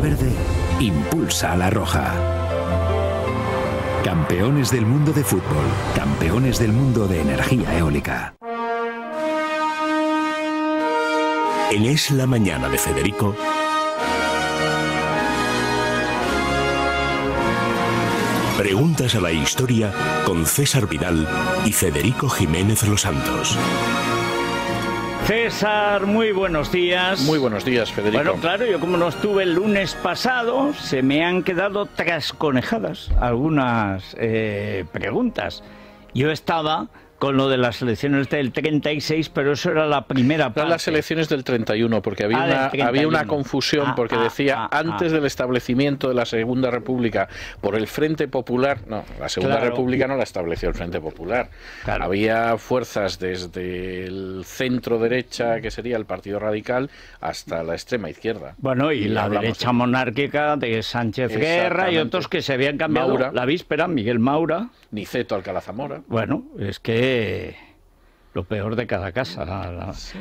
verde impulsa a la roja. Campeones del mundo de fútbol, campeones del mundo de energía eólica. En Es la Mañana de Federico. Preguntas a la historia con César Vidal y Federico Jiménez Los Santos. César, muy buenos días. Muy buenos días, Federico. Bueno, claro, yo como no estuve el lunes pasado, se me han quedado trasconejadas algunas eh, preguntas. Yo estaba con lo de las elecciones del 36, pero eso era la primera parte. las elecciones del 31, porque había, ah, una, había una confusión, ah, porque ah, decía antes del establecimiento de la Segunda República por el Frente Popular, no, la Segunda República no la estableció el Frente Popular. Había fuerzas desde el centro derecha, que sería el Partido Radical, hasta la extrema izquierda. Bueno, y, la derecha monárquica de Sánchez Guerra y otros que se habían cambiado la víspera, Miguel Maura. Niceto Alcalá Zamora. Bueno, es que lo peor de cada casa.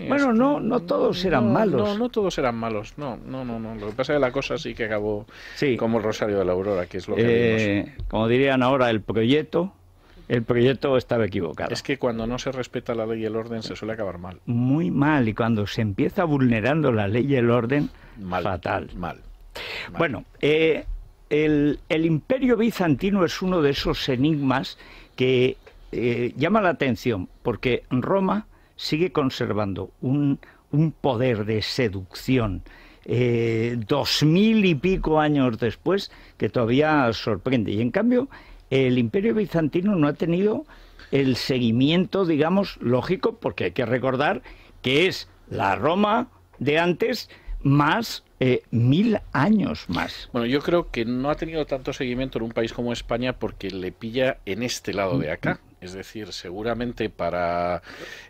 bueno, no, no todos eran malos. No, no todos eran malos. No, no, no, no. Lo que pasa es que la cosa sí que acabó Como como Rosario de la Aurora, que es lo que eh, Como dirían ahora, el proyecto, el proyecto estaba equivocado. Es que cuando no se respeta la ley y el orden se suele acabar mal. Muy mal. Y cuando se empieza vulnerando la ley y el orden, fatal. Mal. Bueno, eh, el imperio bizantino es uno de esos enigmas que eh, llama la atención porque Roma sigue conservando un, poder de seducción eh, dos mil y pico años después que todavía sorprende. Y en cambio, el imperio bizantino no ha tenido el seguimiento, digamos, lógico, porque hay que recordar que es la Roma de antes más eh, mil años más. Bueno, yo creo que no ha tenido tanto seguimiento en un país como España porque le pilla en este lado de acá. Es decir, seguramente para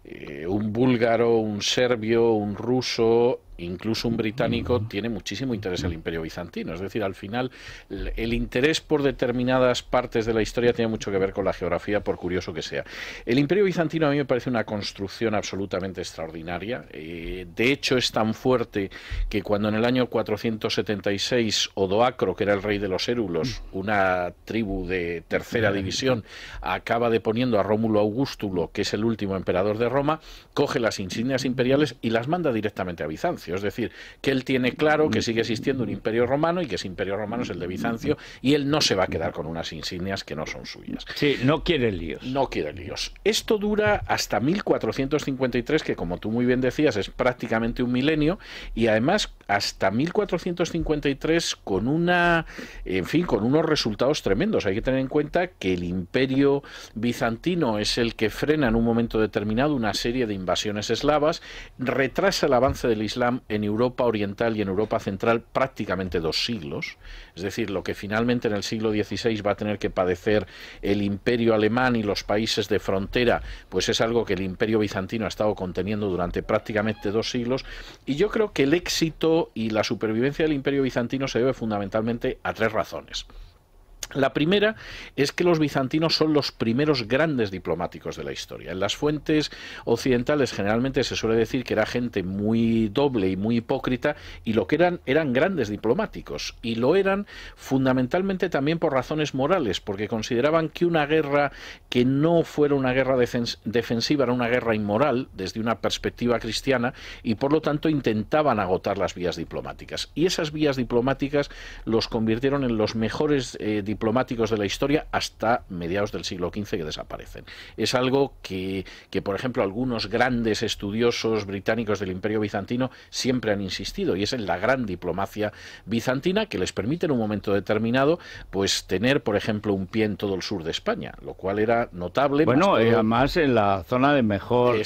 eh, un búlgaro, un serbio, un ruso, incluso un británico, tiene muchísimo interés el imperio bizantino. Es decir, al final el interés por determinadas partes de la historia tiene mucho que ver con la geografía, por curioso que sea. El imperio bizantino a mí me parece una construcción absolutamente extraordinaria. Eh, de hecho, es tan fuerte que cuando en el año 476 Odoacro, que era el rey de los Érulos, una tribu de tercera división, acaba deponiendo a Rómulo Augustulo, que es el último emperador de Roma, coge las insignias imperiales y las manda directamente a Bizancio. Es decir, que él tiene claro que sigue existiendo un imperio romano y que ese imperio romano es el de Bizancio y él no se va a quedar con unas insignias que no son suyas. Sí, no quiere líos. No quiere líos. Esto dura hasta 1453, que como tú muy bien decías, es prácticamente un milenio, y además hasta 1453 con una, en fin, con unos resultados tremendos. Hay que tener en cuenta que el imperio bizantino es el que frena en un momento determinado una serie de invasiones eslavas, retrasa el avance del Islam en Europa Oriental y en Europa Central prácticamente dos siglos, es decir, lo que finalmente en el siglo XVI va a tener que padecer el imperio alemán y los países de frontera, pues es algo que el imperio bizantino ha estado conteniendo durante prácticamente dos siglos, y yo creo que el éxito y la supervivencia del imperio bizantino se debe fundamentalmente a tres razones. La primera es que los bizantinos son los primeros grandes diplomáticos de la historia. En las fuentes occidentales generalmente se suele decir que era gente muy doble y muy hipócrita y lo que eran eran grandes diplomáticos y lo eran fundamentalmente también por razones morales, porque consideraban que una guerra que no fuera una guerra defensiva era una guerra inmoral desde una perspectiva cristiana y por lo tanto intentaban agotar las vías diplomáticas. Y esas vías diplomáticas los convirtieron en los mejores diplomáticos eh, diplomáticos de la historia hasta mediados del siglo XV que desaparecen. Es algo que, que, por ejemplo, algunos grandes estudiosos británicos del Imperio Bizantino siempre han insistido y es en la gran diplomacia bizantina que les permite en un momento determinado pues tener, por ejemplo, un pie en todo el sur de España, lo cual era notable. Bueno, y eh, además en la zona de mejor,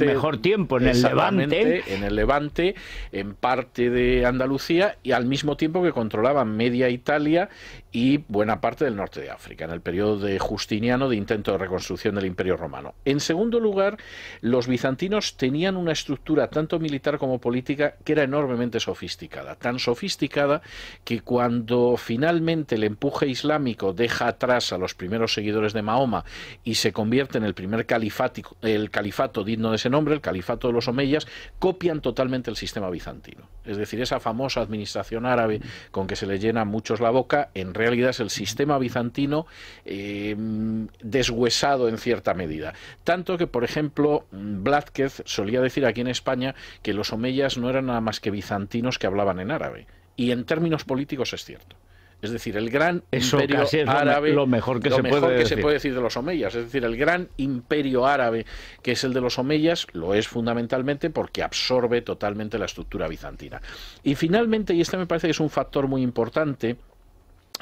mejor tiempo, en el Levante. En el Levante, en parte de Andalucía y al mismo tiempo que controlaban media Italia y buena parte del norte de África, en el periodo de Justiniano de intento de reconstrucción del Imperio Romano. En segundo lugar, los bizantinos tenían una estructura tanto militar como política que era enormemente sofisticada, tan sofisticada que cuando finalmente el empuje islámico deja atrás a los primeros seguidores de Mahoma y se convierte en el primer califático, el califato digno de ese nombre, el califato de los omeyas, copian totalmente el sistema bizantino. Es decir, esa famosa administración árabe con que se le llena muchos la boca, en realidad es el sistema bizantino eh, deshuesado en cierta medida. Tanto que, por ejemplo, Blázquez solía decir aquí en España que los omeyas no eran nada más que bizantinos que hablaban en árabe. Y en términos políticos es cierto. Es decir, el gran imperio árabe. Lo mejor que, se, puede decir. se puede decir de los omeyas. Es decir, el gran imperio árabe que es el de los omeyas lo es fundamentalmente porque absorbe totalmente la estructura bizantina. Y finalmente, y este me parece que es un factor muy importante,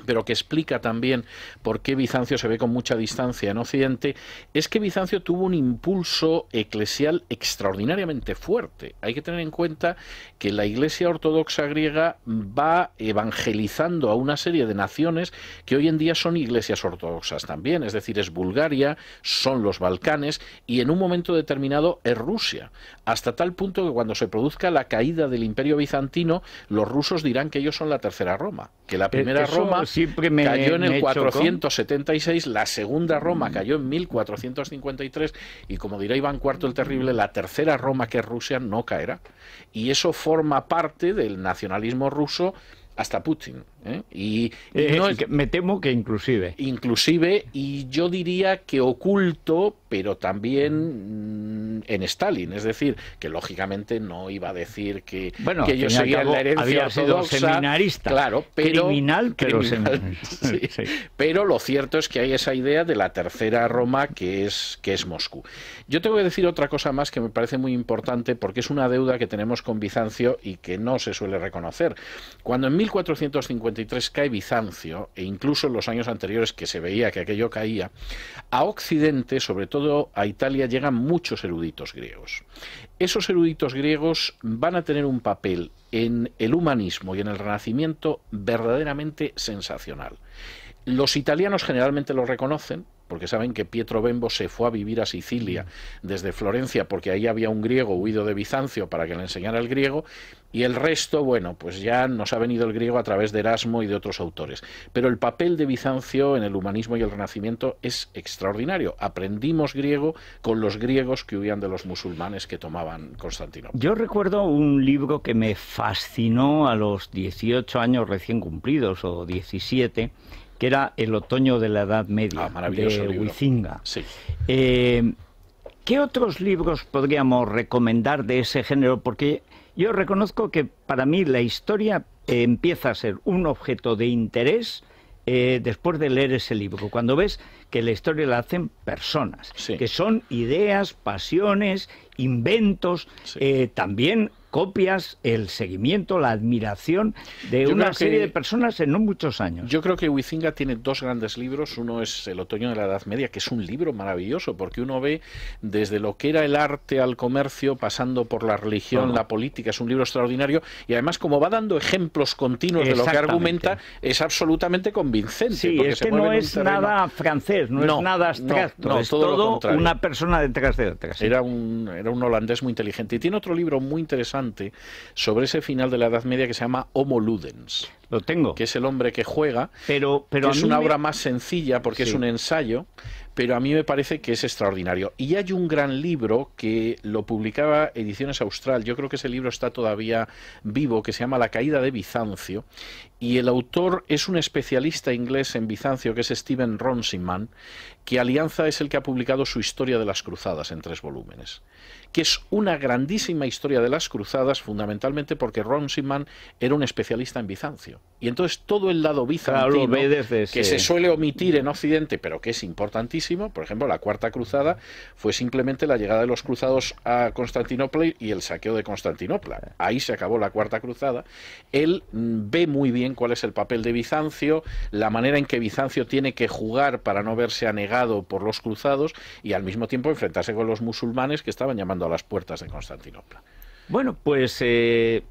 pero que explica también por qué Bizancio se ve con mucha distancia en Occidente, es que Bizancio tuvo un impulso eclesial extraordinariamente fuerte. Hay que tener en cuenta que la Iglesia Ortodoxa griega va evangelizando a una serie de naciones que hoy en día son iglesias ortodoxas también, es decir, es Bulgaria, son los Balcanes y en un momento determinado es Rusia, hasta tal punto que cuando se produzca la caída del imperio bizantino, los rusos dirán que ellos son la tercera Roma, que la eh, primera Roma cayó en el 476, la segunda Roma mm. cayó en 1453 y como dirá Iván Cuarto el Terrible, la tercera Roma que es Rusia no caerá. Y eso forma parte del nacionalismo ruso hasta Putin. ¿eh? Y eh, eh, me temo que inclusive. Inclusive, y yo diría que oculto, pero también mm, en Stalin. Es decir, que lógicamente no iba a decir que, bueno, que yo seguía la herencia había sido seminarista. Claro, Criminal, pero Pero lo cierto es que hay esa idea de la tercera Roma que es, que es Moscú. Yo tengo que decir otra cosa más que me parece muy importante porque es una deuda que tenemos con Bizancio y que no se suele reconocer. Cuando en 1450 cae Bizancio, e incluso en los años anteriores que se veía que aquello caía, a Occidente, sobre todo a Italia, llegan muchos eruditos griegos. Esos eruditos griegos van a tener un papel en el humanismo y en el Renacimiento verdaderamente sensacional. Los italianos generalmente lo reconocen, porque saben que Pietro Bembo se fue a vivir a Sicilia desde Florencia, porque ahí había un griego huido de Bizancio para que le enseñara el griego, y el resto, bueno, pues ya nos ha venido el griego a través de Erasmo y de otros autores. Pero el papel de Bizancio en el humanismo y el Renacimiento es extraordinario. Aprendimos griego con los griegos que huían de los musulmanes que tomaban Constantinopla. Yo recuerdo un libro que me fascinó a los 18 años recién cumplidos o 17 que era El otoño de la Edad Media, ah, de Huizinga. Eh, ¿Qué otros libros podríamos recomendar de ese género? Porque yo reconozco que para mí la historia eh, empieza a ser un objeto de interés eh, después de leer ese libro, cuando ves que la historia la hacen personas, que son ideas, pasiones, inventos, también copias, el seguimiento, la admiración de una serie de personas en no muchos años. Yo creo que Huizinga tiene dos grandes libros. Uno es El otoño de la Edad Media, que es un libro maravilloso, porque uno ve desde lo que era el arte al comercio, pasando por la religión, la política. Es un libro extraordinario y además, como va dando ejemplos continuos de lo que argumenta, es absolutamente convincente. Sí, es que no es nada francés, no, es nada abstracto, es todo, una persona detrás de otra. Era, un, era un holandés muy inteligente. Y tiene otro libro muy interesante sobre ese final de la Edad Media que se llama Homo Ludens. Lo tengo. Que es el hombre que juega. Pero, es una obra más sencilla porque es un ensayo, pero a mí me parece que es extraordinario. Y hay un gran libro que lo publicaba Ediciones Austral, yo creo que ese libro está todavía vivo, que se llama La caída de Bizancio, y el autor es un especialista inglés en Bizancio que es Stephen Ronsiman, que Alianza es el que ha publicado su Historia de las Cruzadas en tres volúmenes, que es una grandísima historia de las Cruzadas fundamentalmente porque Ronsiman era un especialista en Bizancio. Y entonces todo el lado bizantino que se suele omitir en Occidente, pero que es importantísimo, por ejemplo, la Cuarta Cruzada fue simplemente la llegada de los cruzados a Constantinopla y el saqueo de Constantinopla. Ahí se acabó la Cuarta Cruzada. Él mm, ve muy bien cuál es el papel de Bizancio, la manera en que Bizancio tiene que jugar para no verse anegado por los cruzados y al mismo tiempo enfrentarse con los musulmanes que estaban llamando a las puertas de Constantinopla. Bueno, pues eh,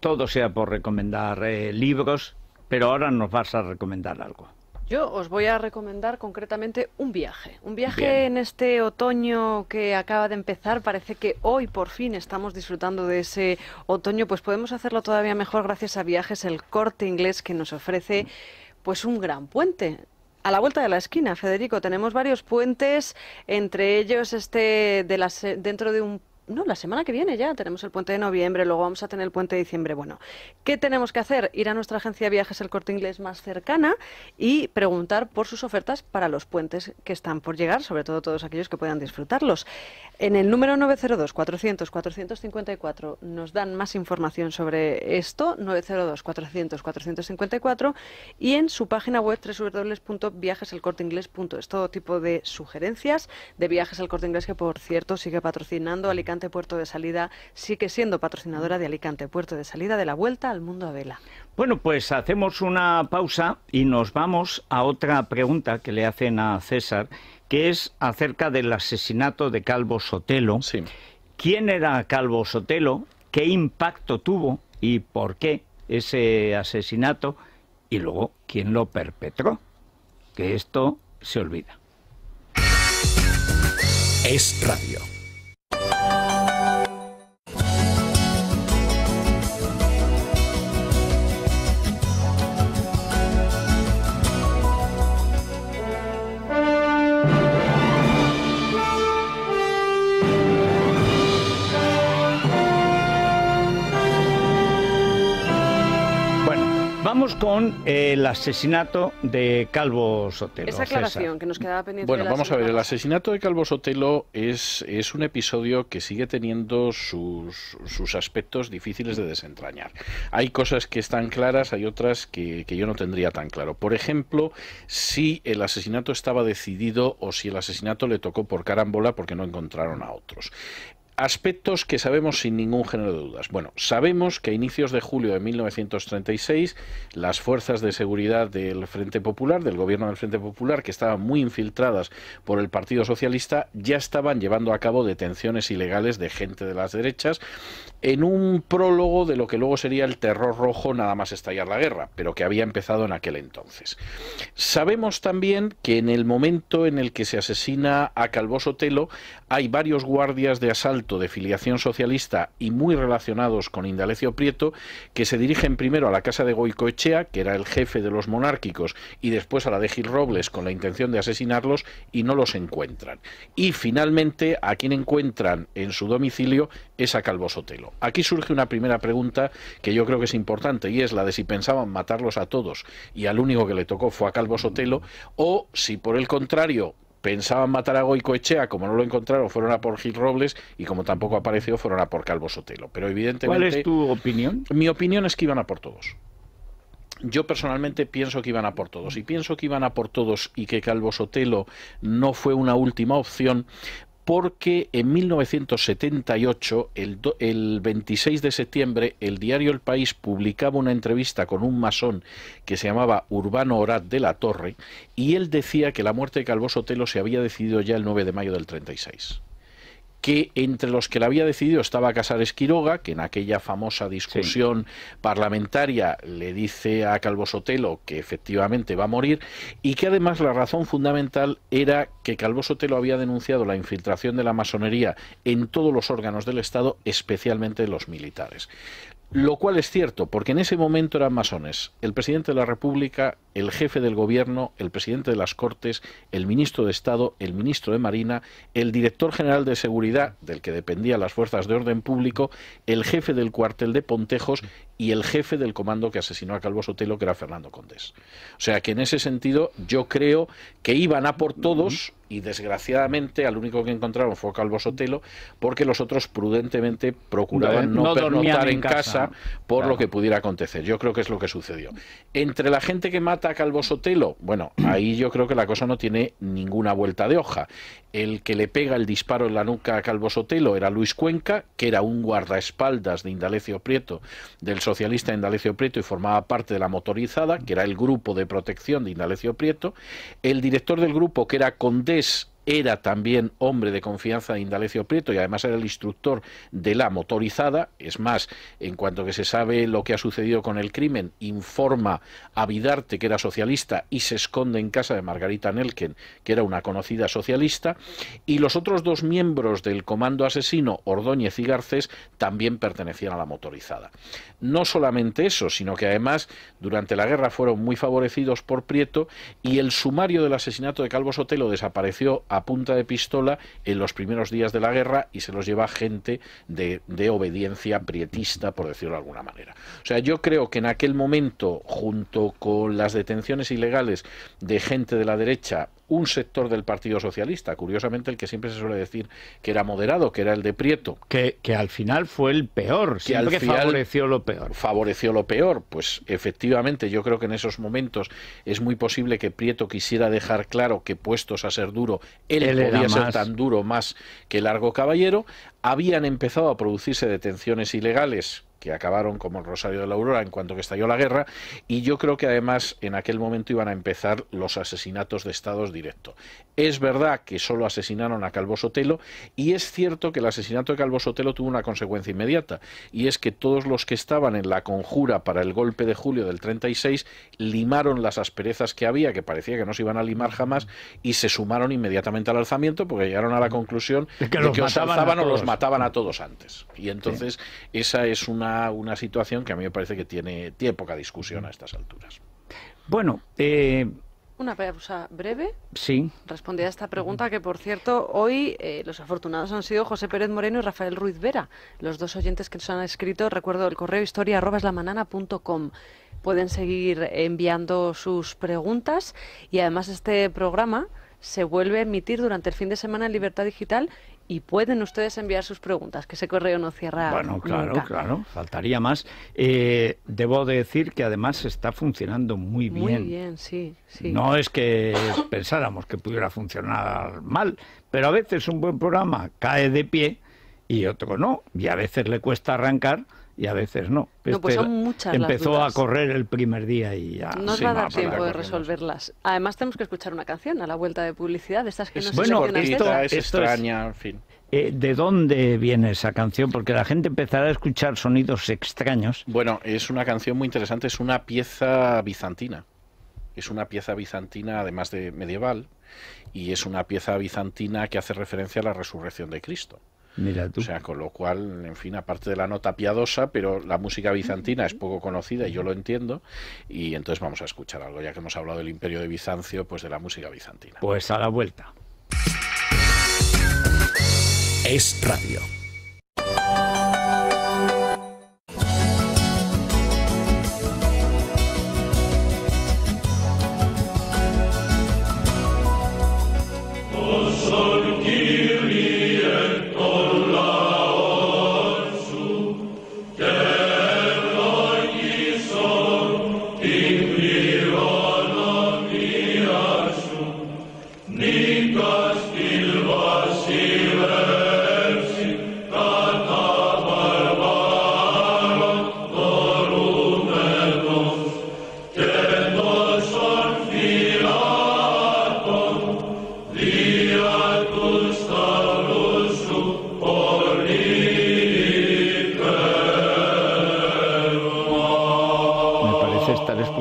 todo sea por recomendar eh, libros, pero ahora nos vas a recomendar algo. Yo os voy a recomendar concretamente un viaje. Un viaje en este otoño que acaba de empezar. Parece que hoy por fin estamos disfrutando de ese otoño. Pues podemos hacerlo todavía mejor gracias a Viajes El Corte Inglés que nos ofrece pues un gran puente. A la vuelta de la esquina, Federico, tenemos varios puentes, entre ellos este de las, dentro de un no, la semana que viene ya tenemos el puente de noviembre, luego vamos a tener el puente de diciembre. Bueno, ¿qué tenemos que hacer? Ir a nuestra agencia viajes El Corte Inglés más cercana y preguntar por sus ofertas para los puentes que están por llegar, sobre todo todos aquellos que puedan disfrutarlos. En el número 902 400 454 nos dan más información sobre esto, 902 400 454 y en su página web www.viajeselcorteinglés.es todo tipo de sugerencias de viajes al Corte Inglés que por cierto sigue patrocinando Alicante Puerto de Salida sigue siendo patrocinadora de Alicante Puerto de Salida de la Vuelta al Mundo a Vela. Bueno, pues hacemos una pausa y nos vamos a otra pregunta que le hacen a César, que es acerca del asesinato de Calvo Sotelo. ¿Quién era Calvo Sotelo? ¿Qué impacto tuvo y por qué ese asesinato? Y luego, ¿quién lo perpetró? Que esto se olvida. Es radio. con el asesinato de Calvo Sotelo. Esa aclaración que nos quedaba pendiente. Bueno, vamos a ver, el asesinato de Calvo Sotelo es, es un episodio que sigue teniendo sus, sus aspectos difíciles de desentrañar. Hay cosas que están claras, hay otras que, que yo no tendría tan claro. Por ejemplo, si el asesinato estaba decidido o si el asesinato le tocó por carambola porque no encontraron a otros. Aspectos que sabemos sin ningún género de dudas. Bueno, sabemos que a inicios de julio de 1936 las fuerzas de seguridad del Frente Popular, del gobierno del Frente Popular, que estaban muy infiltradas por el Partido Socialista, ya estaban llevando a cabo detenciones ilegales de gente de las derechas en un prólogo de lo que luego sería el terror rojo nada más estallar la guerra, pero que había empezado en aquel entonces. Sabemos también que en el momento en el que se asesina a Calvo Sotelo hay varios guardias de asalto de filiación socialista y muy relacionados con Indalecio Prieto, que se dirigen primero a la casa de Goicoechea, que era el jefe de los monárquicos, y después a la de Gil Robles con la intención de asesinarlos y no los encuentran. Y finalmente a quien encuentran en su domicilio es a Calvo Sotelo. Aquí surge una primera pregunta que yo creo que es importante y es la de si pensaban matarlos a todos y al único que le tocó fue a Calvo Sotelo o si por el contrario pensaban matar a Goicoechea, como no lo encontraron, fueron a por Gil Robles y como tampoco apareció, fueron a por Calvo Sotelo. Pero evidentemente. ¿Cuál es tu opinión? Mi opinión es que iban a por todos. Yo personalmente pienso que iban a por todos y pienso que iban a por todos y que Calvo Sotelo no fue una última opción porque en 1978, el, 26 de septiembre, el diario El País publicaba una entrevista con un masón que se llamaba Urbano Orat de la Torre y él decía que la muerte de Calvo Telo se había decidido ya el 9 de mayo del 36 que entre los que la había decidido estaba Casares Quiroga, que en aquella famosa discusión parlamentaria le dice a Calvo Sotelo que efectivamente va a morir, y que además la razón fundamental era que Calvo Sotelo había denunciado la infiltración de la masonería en todos los órganos del Estado, especialmente los militares. Lo cual es cierto, porque en ese momento eran masones el presidente de la República el jefe del gobierno, el presidente de las Cortes, el ministro de Estado, el ministro de Marina, el director general de Seguridad, del que dependían las fuerzas de orden público, el jefe del cuartel de Pontejos y el jefe del comando que asesinó a Calvo Sotelo, que era Fernando Condés. O sea que en ese sentido yo creo que iban a por todos y desgraciadamente al único que encontraron fue Calvo Sotelo, porque los otros prudentemente procuraban no, no en casa, por lo que pudiera acontecer. Yo creo que es lo que sucedió. Entre la gente que mata a sotelo bueno, ahí yo creo que la cosa no tiene ninguna vuelta de hoja. El que le pega el disparo en la nuca a Calvo Sotelo era Luis Cuenca, que era un guardaespaldas de Indalecio Prieto, del socialista Indalecio Prieto y formaba parte de la motorizada, que era el grupo de protección de Indalecio Prieto. El director del grupo, que era Condés era también hombre de confianza de Indalecio Prieto y además era el instructor de la motorizada. Es más, en cuanto que se sabe lo que ha sucedido con el crimen, informa a Vidarte, que era socialista, y se esconde en casa de Margarita Nelken, que era una conocida socialista. Y los otros dos miembros del comando asesino, Ordóñez y Garcés, también pertenecían a la motorizada. No solamente eso, sino que además durante la guerra fueron muy favorecidos por Prieto y el sumario del asesinato de Calvo Sotelo desapareció punta de pistola en los primeros días de la guerra y se los lleva gente de, de obediencia prietista, por decirlo de alguna manera. O sea, yo creo que en aquel momento, junto con las detenciones ilegales de gente de la derecha un sector del Partido Socialista, curiosamente el que siempre se suele decir que era moderado, que era el de Prieto. Que, que al final fue el peor, que favoreció lo peor. Favoreció lo peor, pues efectivamente yo creo que en esos momentos es muy posible que Prieto quisiera dejar claro que puestos a ser duro, él, podía ser tan duro más que Largo Caballero. Habían empezado a producirse detenciones ilegales que acabaron como el Rosario de la Aurora en cuanto que estalló la guerra, y yo creo que además en aquel momento iban a empezar los asesinatos de estados directos. Es verdad que solo asesinaron a Calvo Sotelo, y es cierto que el asesinato de Calvo Sotelo tuvo una consecuencia inmediata, y es que todos los que estaban en la conjura para el golpe de julio del 36 limaron las asperezas que había, que parecía que no se iban a limar jamás, y se sumaron inmediatamente al alzamiento porque llegaron a la conclusión que, los, mataban o los mataban a todos antes. Y entonces esa es una una, situación que a mí me parece que tiene, tiene poca discusión a estas alturas. Bueno, eh, Una pausa breve. Sí. Respondí a esta pregunta que, por cierto, hoy eh, los afortunados han sido José Pérez Moreno y Rafael Ruiz Vera, los dos oyentes que nos han escrito. Recuerdo el correo arrobaslamanana.com. Pueden seguir enviando sus preguntas y además este programa se vuelve a emitir durante el fin de semana en Libertad Digital y pueden ustedes enviar sus preguntas, que ese correo no cierra. Bueno, claro, claro, faltaría más. Eh, debo decir que además está funcionando muy bien. Muy bien, sí. sí. No es que pensáramos que pudiera funcionar mal, pero a veces un buen programa cae de pie y otro no, y a veces le cuesta arrancar y a veces no. Pues empezó a correr el primer día y ya. No nos va a dar tiempo de resolverlas. Además tenemos que escuchar una canción a la vuelta de publicidad de estas que Bueno, esto, es extraña, en fin. Eh, ¿De dónde viene esa canción? Porque la gente empezará a escuchar sonidos extraños. Bueno, es una canción muy interesante, es una pieza bizantina. Es una pieza bizantina, además de medieval, y es una pieza bizantina que hace referencia a la resurrección de Cristo. O sea, con lo cual, en fin, aparte de la nota piadosa, pero la música bizantina es poco conocida y yo lo entiendo. Y entonces vamos a escuchar algo, ya que hemos hablado del imperio de Bizancio, pues de la música bizantina. Pues a la vuelta. Es radio.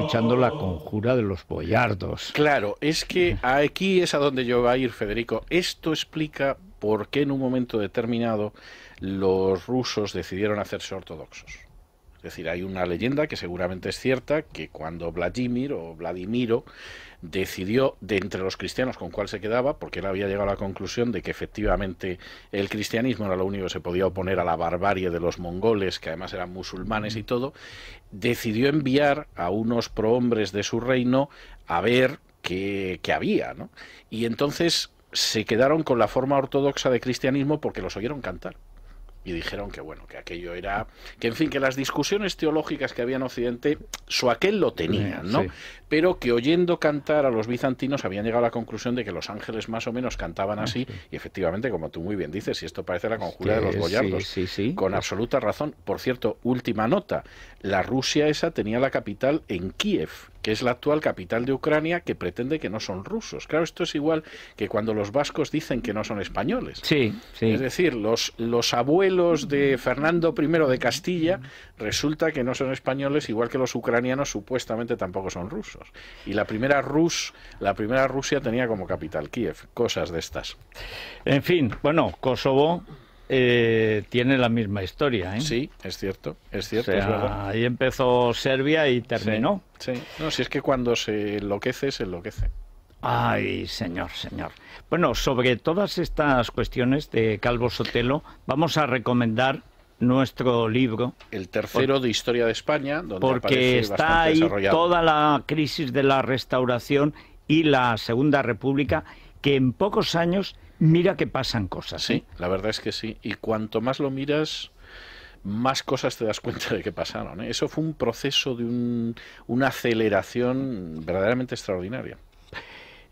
escuchando la conjura de los boyardos. Claro, es que aquí es a donde yo voy a ir, Federico. Esto explica por qué en un momento determinado los rusos decidieron hacerse ortodoxos. Es decir, hay una leyenda que seguramente es cierta, que cuando Vladimir o Vladimiro decidió de entre los cristianos con cuál se quedaba, porque él había llegado a la conclusión de que efectivamente el cristianismo era lo único que se podía oponer a la barbarie de los mongoles, que además eran musulmanes y todo, decidió enviar a unos prohombres de su reino a ver qué, había, ¿no? Y entonces se quedaron con la forma ortodoxa de cristianismo porque los oyeron cantar y dijeron que bueno, que aquello era, que en fin, que las discusiones teológicas que había en Occidente, su aquel lo tenían, eh, ¿no? Pero que oyendo cantar a los bizantinos habían llegado a la conclusión de que los ángeles más o menos cantaban ah, así, y efectivamente, como tú muy bien dices, y esto parece la conjura de los boyardos, sí, con absoluta razón. Por cierto, última nota, la Rusia esa tenía la capital en Kiev, es la actual capital de Ucrania, que pretende que no son rusos. Claro, esto es igual que cuando los vascos dicen que no son españoles. Sí, sí. Es decir, los, los abuelos de Fernando I de Castilla resulta que no son españoles, igual que los ucranianos supuestamente tampoco son rusos. Y la primera, Rus, la primera Rusia tenía como capital Kiev, cosas de estas. En fin, bueno, Kosovo eh, tiene la misma historia. ¿eh? Sí, es cierto, es cierto. ahí empezó Serbia y terminó. Sí, No, si es que cuando se enloquece, se enloquece. Ay, señor, señor. Bueno, sobre todas estas cuestiones de Calvo Sotelo, vamos a recomendar nuestro libro. El tercero de Historia de España, Porque está ahí toda la crisis de la restauración y la Segunda República, que en pocos años mira que pasan cosas. Sí, ¿eh? la verdad es que sí. Y cuanto más lo miras, más cosas te das cuenta de que pasaron. ¿eh? Eso fue un proceso de una aceleración verdaderamente extraordinaria.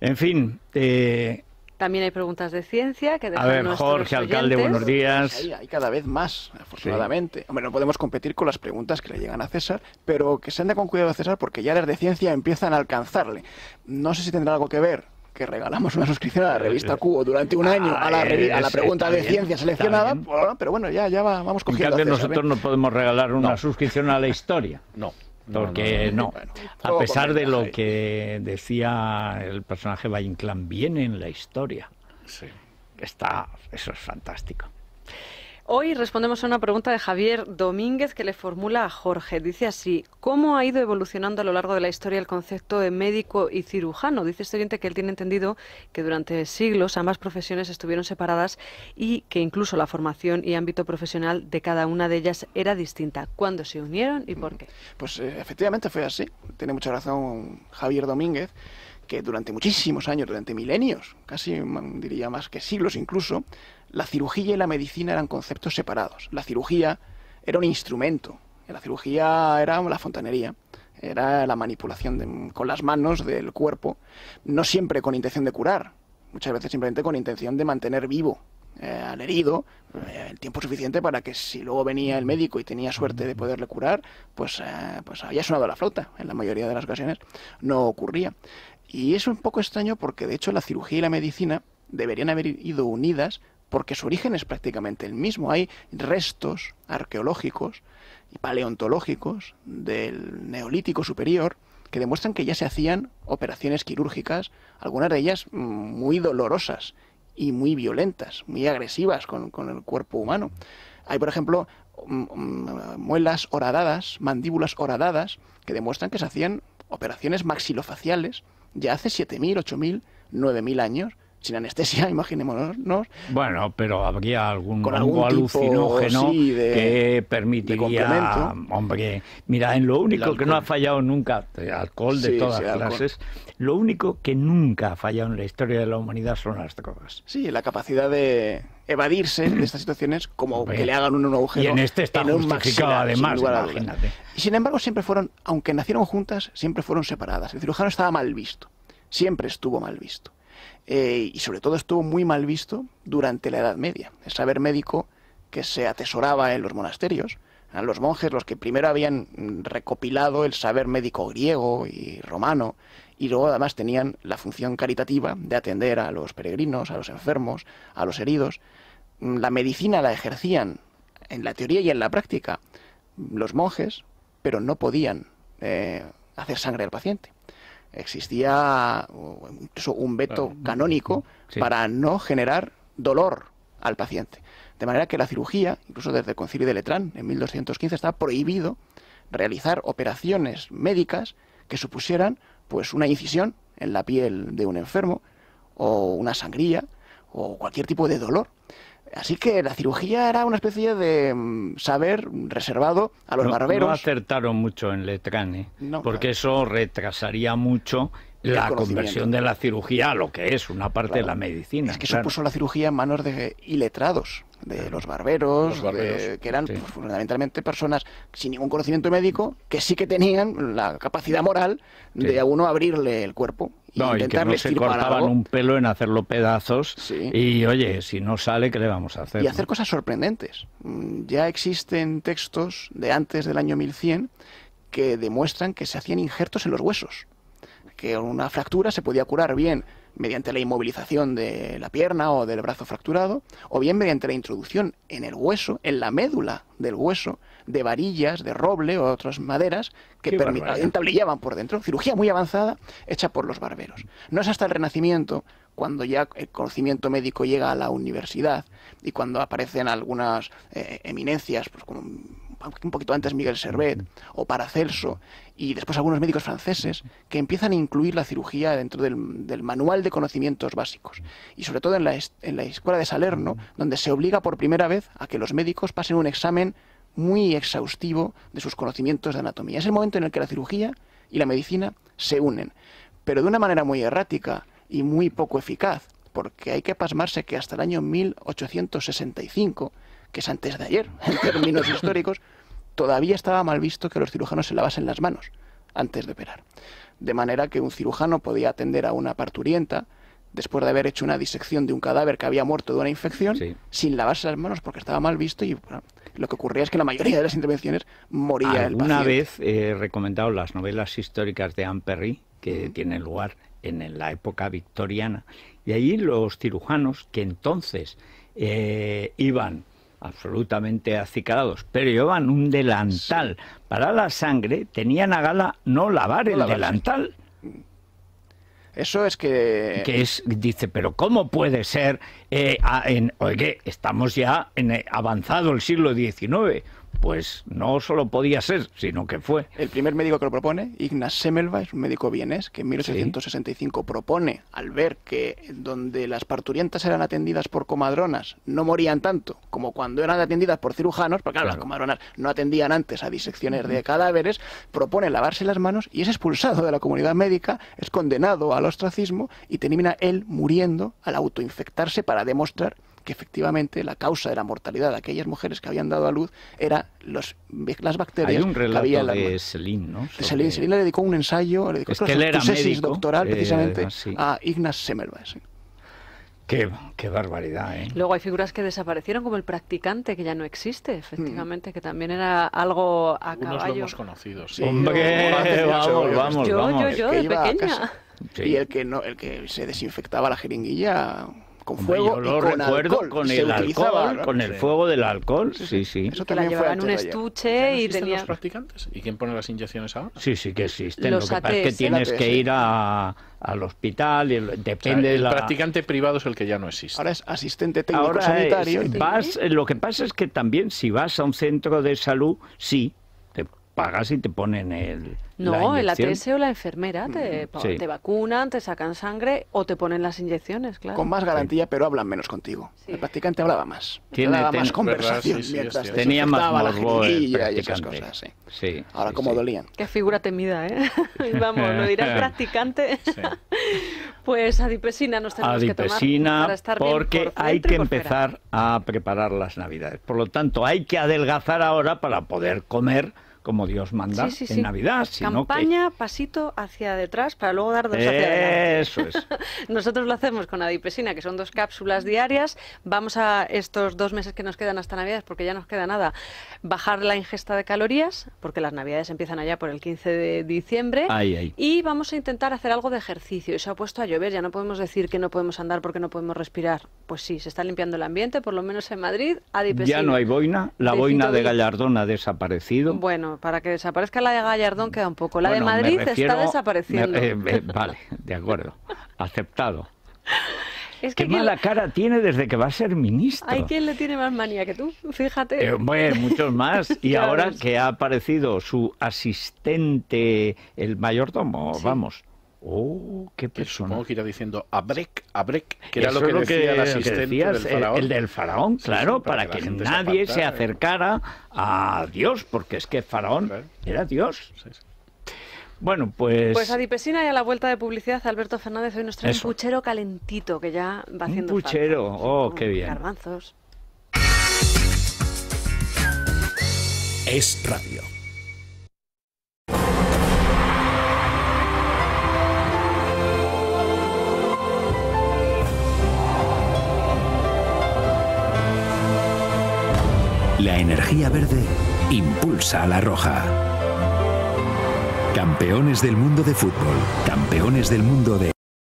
En fin. Eh, También hay preguntas de ciencia que A ver, Jorge, alcalde, buenos pues días. Hay, cada vez más, afortunadamente. Hombre, no podemos competir con las preguntas que le llegan a César, pero que se anda con cuidado a César porque ya las de ciencia empiezan a alcanzarle. No sé si tendrá algo que ver que regalamos una suscripción a la eh, revista eh. Cubo durante un año a, la, ah, la pregunta de ciencia seleccionada, pues, pero bueno, ya, ya vamos cogiendo. En cambio, este, nosotros no podemos regalar una suscripción a la historia. No. Porque no, a pesar de lo que decía el personaje Valle Inclán, viene en la historia. Sí. Está, eso es fantástico. Hoy respondemos a una pregunta de Javier Domínguez que le formula a Jorge. Dice así, ¿cómo ha ido evolucionando a lo largo de la historia el concepto de médico y cirujano? Dice este oyente que él tiene entendido que durante siglos ambas profesiones estuvieron separadas y que incluso la formación y ámbito profesional de cada una de ellas era distinta. ¿Cuándo se unieron y por mm. qué? Pues eh, efectivamente fue así. Tiene mucha razón Javier Domínguez que durante muchísimos años, durante milenios, casi diría más que siglos incluso, la cirugía y la medicina eran conceptos separados. La cirugía era un instrumento, la cirugía era la fontanería, era la manipulación con las manos del cuerpo, no siempre con intención de curar, muchas veces simplemente con intención de mantener vivo eh, al herido eh, el tiempo suficiente para que si luego venía el médico y tenía suerte de poderle curar, pues, eh, pues había sonado la flauta. En la mayoría de las ocasiones no ocurría. Y es un poco extraño porque de hecho la cirugía y la medicina deberían haber ido unidas porque su origen es prácticamente el mismo. Hay restos arqueológicos y paleontológicos del Neolítico Superior que demuestran que ya se hacían operaciones quirúrgicas, algunas de ellas muy dolorosas y muy violentas, muy agresivas con, el cuerpo humano. Hay, por ejemplo, mm, mm, muelas horadadas, mandíbulas horadadas, que demuestran que se hacían operaciones maxilofaciales ya hace 7.000, 8.000, 9.000 años sin anestesia, imaginémonos. Bueno, pero habría algún, alucinógeno que permitiría, hombre, mira, en lo único que no ha fallado nunca, eh, alcohol de todas clases, lo único que nunca ha fallado en la historia de la humanidad son las drogas. Sí, la capacidad de evadirse de estas situaciones como que le hagan un agujero. Y en este estamos en además, Y sin embargo siempre fueron, aunque nacieron juntas, siempre fueron separadas. El cirujano estaba mal visto, siempre estuvo mal visto. Eh, y sobre todo estuvo muy mal visto durante la Edad Media. El saber médico que se atesoraba en los monasterios, a los monjes los que primero habían recopilado el saber médico griego y romano, y luego además tenían la función caritativa de atender a los peregrinos, a los enfermos, a los heridos. La medicina la ejercían en la teoría y en la práctica los monjes, pero no podían eh, hacer sangre al paciente existía uh, un veto canónico para no generar dolor al paciente. De manera que la cirugía, incluso desde el Concilio de Letrán en 1215, estaba prohibido realizar operaciones médicas que supusieran pues una incisión en la piel de un enfermo o una sangría o cualquier tipo de dolor Así que la cirugía era una especie de mm, saber reservado a los barberos. No acertaron mucho en Letrane, ¿eh? porque eso retrasaría mucho la conversión de la cirugía a lo que es una parte de la medicina. Es que eso puso la cirugía en manos de iletrados, de los barberos, que eran fundamentalmente personas sin ningún conocimiento médico, que sí que tenían la capacidad moral de a uno abrirle el cuerpo no, y que se cortaban un pelo en hacerlo pedazos. Y oye, si no sale, ¿qué le vamos a hacer? Y hacer cosas sorprendentes. Mm, ya existen textos de antes del año 1100 que demuestran que se hacían injertos en los huesos, que una fractura se podía curar bien mediante la inmovilización de la pierna o del brazo fracturado, o bien mediante la introducción en el hueso, en la médula del hueso, de varillas, de roble o otras maderas que entablillaban por dentro. Cirugía muy avanzada hecha por los barberos. No es hasta el Renacimiento cuando ya el conocimiento médico llega a la universidad y cuando aparecen algunas eh, eminencias, pues como un poquito antes Miguel Servet o Paracelso, y después algunos médicos franceses, que empiezan a incluir la cirugía dentro del, del manual de conocimientos básicos. Y sobre todo en la, en la escuela de Salerno, donde se obliga por primera vez a que los médicos pasen un examen muy exhaustivo de sus conocimientos de anatomía. Es el momento en el que la cirugía y la medicina se unen, pero de una manera muy errática y muy poco eficaz, porque hay que pasmarse que hasta el año 1865, que es antes de ayer, en términos históricos, todavía estaba mal visto que los cirujanos se lavasen las manos antes de operar. De manera que un cirujano podía atender a una parturienta, después de haber hecho una disección de un cadáver que había muerto de una infección, sin lavarse las manos porque estaba mal visto y lo que ocurría es que la mayoría de las intervenciones moría el Una vez he recomendado las novelas históricas de Anne Perry, que tienen lugar en la época victoriana, y allí los cirujanos que entonces eh, iban absolutamente acicalados, pero llevaban un delantal para la sangre, tenían a gala no lavar el delantal eso es que... es, dice, pero ¿cómo puede ser? Eh, en, oye, estamos ya en eh, avanzado el siglo XIX pues no solo podía ser, sino que fue. El primer médico que lo propone, Ignaz Semmelweis, un médico vienés que en 1865 propone, al ver que donde las parturientas eran atendidas por comadronas no morían tanto como cuando eran atendidas por cirujanos, porque las comadronas no atendían antes a disecciones de cadáveres, propone lavarse las manos y es expulsado de la comunidad médica, es condenado al ostracismo y termina él muriendo al autoinfectarse para demostrar que efectivamente la causa de la mortalidad de aquellas mujeres que habían dado a luz era los, las bacterias. Hay un relato había la... de Selin, ¿no? Selin, le dedicó un ensayo, le dedicó su tesis doctoral eh, precisamente a Ignaz Semmelweis. Qué, qué, barbaridad, ¿eh? Luego hay figuras que desaparecieron, como el practicante, que ya no existe, efectivamente, mm. que también era algo a Algunos caballo. lo hemos conocido, ¡Hombre! vamos, vamos, vamos. Yo, yo, de pequeña. Y el que, no, el que se desinfectaba la jeringuilla con fuego yo lo con recuerdo con el alcohol, con el fuego del alcohol, sí, sí. Eso que la llevaban en un estuche y tenía... los practicantes? ¿Y quién pone las inyecciones ahora? Sí, sí que existen. Los lo que pasa es que tienes que ir a, al hospital, y depende o el practicante privado es el que ya no existe. Ahora es asistente técnico ahora sanitario. Es, lo que pasa es que también si vas a un centro de salud, sí, pagas y te ponen el. No, el ATS o la enfermera te, mm, te, vacunan, te sacan sangre o te ponen las inyecciones, claro. Con más garantía, pero hablan menos contigo. El practicante hablaba más. hablaba más conversación tenía más y esas cosas. Sí. Ahora, cómo dolían. Qué figura temida, ¿eh? Vamos, no dirás practicante. pues adipesina nos tenemos que tomar para porque hay que empezar a preparar las navidades. Por lo tanto, hay que adelgazar ahora para poder comer como Dios manda en Navidad. Sino Campaña, pasito hacia detrás para luego dar dos hacia adelante. Eso es. Nosotros lo hacemos con adipesina, que son dos cápsulas diarias. Vamos a estos dos meses que nos quedan hasta Navidad, porque ya nos queda nada, bajar la ingesta de calorías, porque las Navidades empiezan allá por el 15 de diciembre. Y vamos a intentar hacer algo de ejercicio. Y se ha puesto a llover, ya no podemos decir que no podemos andar porque no podemos respirar. Pues sí, se está limpiando el ambiente, por lo menos en Madrid, adipesina. Ya no hay boina, la boina de Gallardón ha desaparecido. Bueno, para que desaparezca la de Gallardón queda un poco. La de Madrid está desapareciendo. Eh, eh, vale, de acuerdo. Aceptado. Es que Qué mala cara tiene desde que va a ser ministro. Hay quien le tiene más manía que tú, fíjate. Eh, bueno, muchos más. Y ahora que ha aparecido su asistente, el mayordomo, vamos, Oh, qué persona. Supongo que irá diciendo Abrek, break que era lo que, decía el asistente del eh, faraón. El del faraón, claro, para, que, nadie se, acercara a Dios, porque es que faraón era Dios. bueno, pues. Pues a Dipesina y a la vuelta de publicidad, Alberto Fernández hoy nos trae un puchero calentito que ya va haciendo. puchero, oh, oh qué bien. Garbanzos. Es radio. La energía verde impulsa a la roja. Campeones del mundo de fútbol, campeones del mundo de...